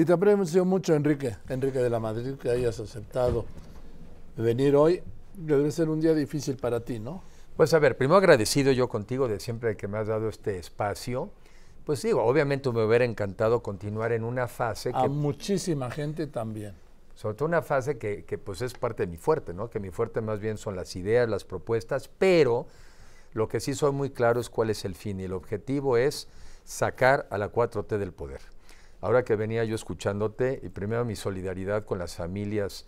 Y te aprecio mucho, Enrique, Enrique de la Madrid, que hayas aceptado venir hoy. Debe ser un día difícil para ti, ¿no? Pues a ver, primero agradecido yo contigo de siempre que me has dado este espacio. Pues digo, obviamente me hubiera encantado continuar en una fase a que... muchísima gente también. Sobre todo una fase que, pues es parte de mi fuerte, ¿no? Que mi fuerte más bien son las ideas, las propuestas, pero lo que sí soy muy claro es cuál es el fin y el objetivo es sacar a la 4T del poder ahora que venía yo escuchándote, y primero mi solidaridad con las familias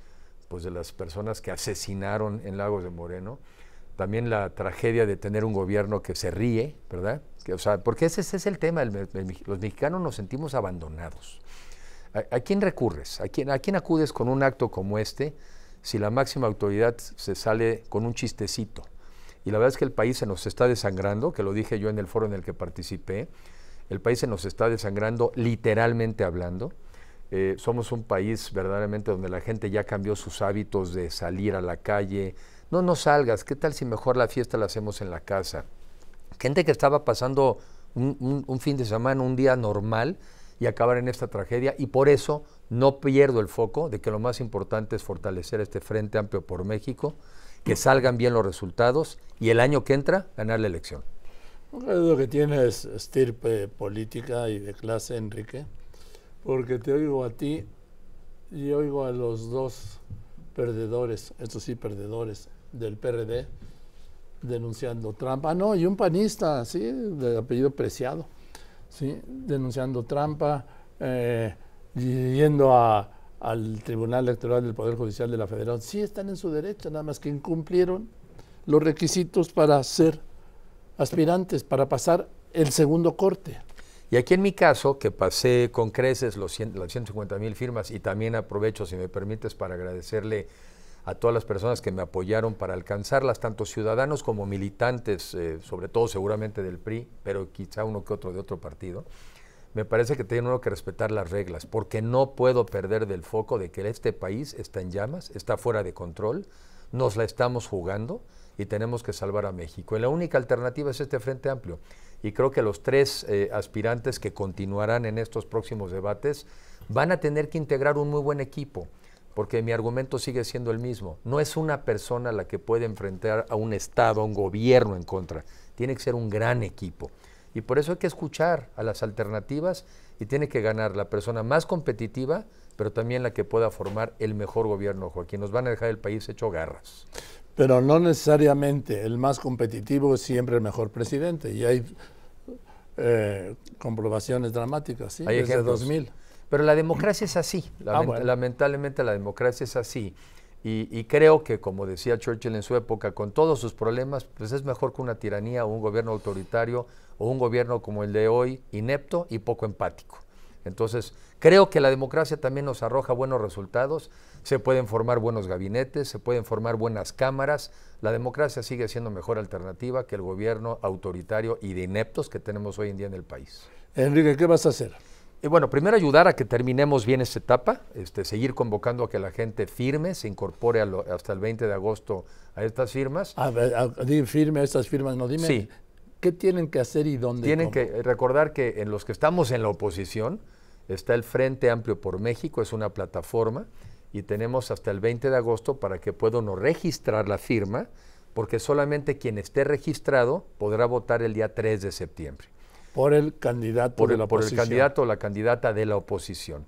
pues, de las personas que asesinaron en Lagos de Moreno, también la tragedia de tener un gobierno que se ríe, ¿verdad? sea, porque ese, es el tema, los mexicanos nos sentimos abandonados. ¿A, quién recurres? ¿A quién, ¿A quién acudes con un acto como este si la máxima autoridad se sale con un chistecito? Y la verdad es que el país se nos está desangrando, que lo dije yo en el foro en el que participé, el país se nos está desangrando literalmente hablando. Eh, somos un país verdaderamente donde la gente ya cambió sus hábitos de salir a la calle. No, no salgas, ¿qué tal si mejor la fiesta la hacemos en la casa? Gente que estaba pasando un, un fin de semana, un día normal, y acabar en esta tragedia. Y por eso no pierdo el foco de que lo más importante es fortalecer este Frente Amplio por México, que salgan bien los resultados y el año que entra ganar la elección. Lo que tienes estirpe política y de clase, Enrique, porque te oigo a ti y oigo a los dos perdedores, estos sí perdedores, del PRD, denunciando trampa. Ah, no, y un panista, sí, de apellido preciado, sí, denunciando trampa, eh, yendo al Tribunal Electoral del Poder Judicial de la Federación. Sí están en su derecho, nada más que incumplieron los requisitos para ser aspirantes para pasar el segundo corte. Y aquí en mi caso, que pasé con creces los las 150 mil firmas y también aprovecho, si me permites, para agradecerle a todas las personas que me apoyaron para alcanzarlas, tanto ciudadanos como militantes, eh, sobre todo seguramente del PRI, pero quizá uno que otro de otro partido, me parece que tiene uno que respetar las reglas, porque no puedo perder del foco de que este país está en llamas, está fuera de control, nos la estamos jugando y tenemos que salvar a México. Y la única alternativa es este Frente Amplio. Y creo que los tres eh, aspirantes que continuarán en estos próximos debates van a tener que integrar un muy buen equipo, porque mi argumento sigue siendo el mismo. No es una persona la que puede enfrentar a un Estado, a un gobierno en contra. Tiene que ser un gran equipo. Y por eso hay que escuchar a las alternativas y tiene que ganar la persona más competitiva pero también la que pueda formar el mejor gobierno, Joaquín. Nos van a dejar el país hecho garras. Pero no necesariamente el más competitivo es siempre el mejor presidente. Y hay eh, comprobaciones dramáticas, ¿sí? desde 2000. Pero la democracia es así. Ah, lamentablemente la democracia es así. Y, y, creo que, como decía Churchill en su época, con todos sus problemas, pues es mejor que una tiranía o un gobierno autoritario o un gobierno como el de hoy, inepto y poco empático. Entonces, creo que la democracia también nos arroja buenos resultados, se pueden formar buenos gabinetes, se pueden formar buenas cámaras, la democracia sigue siendo mejor alternativa que el gobierno autoritario y de ineptos que tenemos hoy en día en el país. Enrique, ¿qué vas a hacer? bueno, primero ayudar a que terminemos bien esta etapa, este, seguir convocando a que la gente firme, se incorpore hasta el 20 de agosto a estas firmas. A ver, firme a estas firmas, no dime. Sí, ¿Qué tienen que hacer y dónde? Tienen que recordar que en los que estamos en la oposición está el Frente Amplio por México, es una plataforma y tenemos hasta el 20 de agosto para que pueda uno registrar la firma, porque solamente quien esté registrado podrá votar el día 3 de septiembre. Por el candidato Por el candidato o la candidata de la oposición.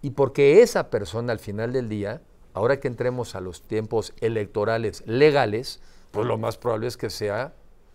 Y porque esa persona al final del día, ahora que entremos a los tiempos electorales legales, pues lo más probable es que sea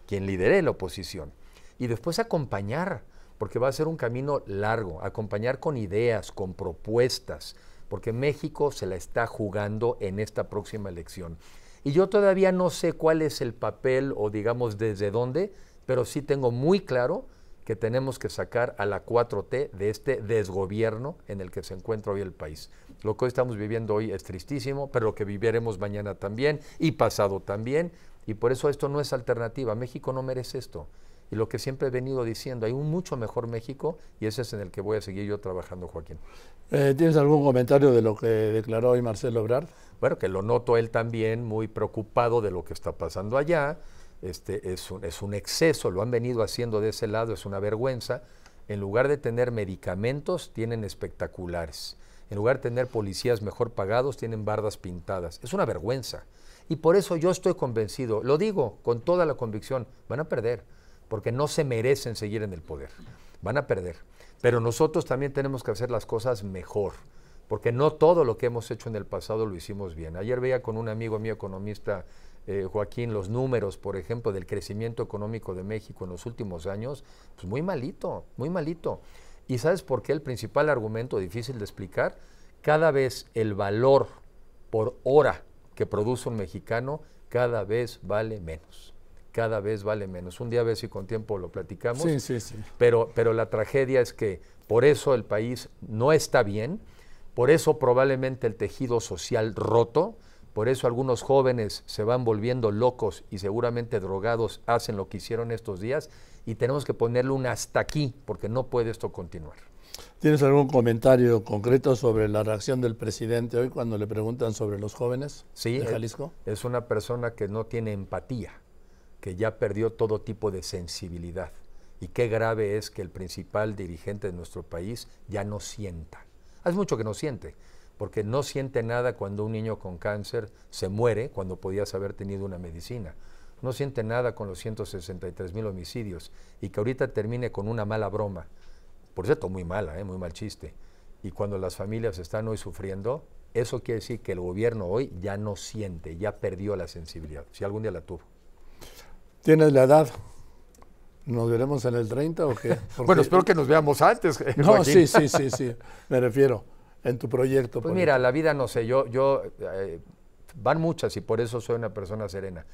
quien lidere la oposición. Y después acompañar, porque va a ser un camino largo, acompañar con ideas, con propuestas, porque México se la está jugando en esta próxima elección. Y yo todavía no sé cuál es el papel o digamos desde dónde, pero sí tengo muy claro que tenemos que sacar a la 4T de este desgobierno en el que se encuentra hoy el país. Lo que hoy estamos viviendo hoy es tristísimo, pero lo que viviremos mañana también y pasado también, y por eso esto no es alternativa. México no merece esto. Y lo que siempre he venido diciendo, hay un mucho mejor México y ese es en el que voy a seguir yo trabajando, Joaquín. Eh, ¿Tienes algún comentario de lo que declaró hoy Marcelo Obrar? Bueno, que lo noto él también muy preocupado de lo que está pasando allá. Este, es, un, es un exceso, lo han venido haciendo de ese lado, es una vergüenza. En lugar de tener medicamentos, tienen espectaculares. En lugar de tener policías mejor pagados, tienen bardas pintadas. Es una vergüenza. Y por eso yo estoy convencido, lo digo con toda la convicción, van a perder, porque no se merecen seguir en el poder, van a perder. Pero nosotros también tenemos que hacer las cosas mejor, porque no todo lo que hemos hecho en el pasado lo hicimos bien. Ayer veía con un amigo mío economista, eh, Joaquín, los números, por ejemplo, del crecimiento económico de México en los últimos años, pues muy malito, muy malito. ¿Y sabes por qué? El principal argumento difícil de explicar, cada vez el valor por hora que produce un mexicano cada vez vale menos cada vez vale menos. Un día a ver si con tiempo lo platicamos. Pero, pero la tragedia es que por eso el país no está bien, por eso probablemente el tejido social roto, por eso algunos jóvenes se van volviendo locos y seguramente drogados hacen lo que hicieron estos días y tenemos que ponerle un hasta aquí porque no puede esto continuar. ¿Tienes algún comentario concreto sobre la reacción del presidente hoy cuando le preguntan sobre los jóvenes de eh, Jalisco? Es una persona que no tiene empatía, que ya perdió todo tipo de sensibilidad. Y qué grave es que el principal dirigente de nuestro país ya no sienta. Hace mucho que no siente, porque no siente nada cuando un niño con cáncer se muere cuando podías haber tenido una medicina no siente nada con los 163 mil homicidios y que ahorita termine con una mala broma por cierto, muy mala, ¿eh? muy mal chiste. Y cuando las familias están hoy sufriendo, eso quiere decir que el gobierno hoy ya no siente, ya perdió la sensibilidad, si algún día la tuvo. Tienes la edad. ¿Nos veremos en el 30 o qué? bueno, espero que nos veamos antes. No, sí, sí, sí, sí, me refiero en tu proyecto. Pues mira, la vida no sé, yo, yo eh, van muchas y por eso soy una persona serena.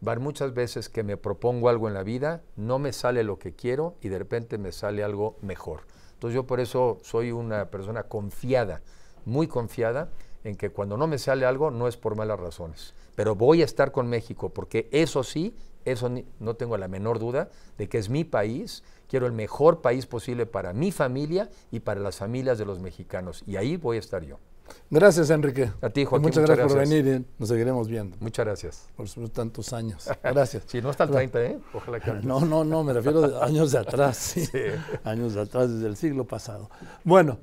Van muchas veces que me propongo algo en la vida, no me sale lo que quiero y de repente me sale algo mejor. Entonces yo por eso soy una persona confiada, muy confiada en que cuando no me sale algo no es por malas razones, pero voy a estar con México porque eso sí, eso no tengo la menor duda de que es mi país, quiero el mejor país posible para mi familia y para las familias de los mexicanos y ahí voy a estar yo. Gracias, Enrique. A ti, Joaquín. Muchas, gracias, por venir. Nos seguiremos viendo. Muchas gracias. Por sus tantos años. Gracias. Si no hasta el 30, ¿eh? Ojalá que. No, no, no, me refiero a años de atrás. Años de atrás, desde el siglo pasado. Bueno.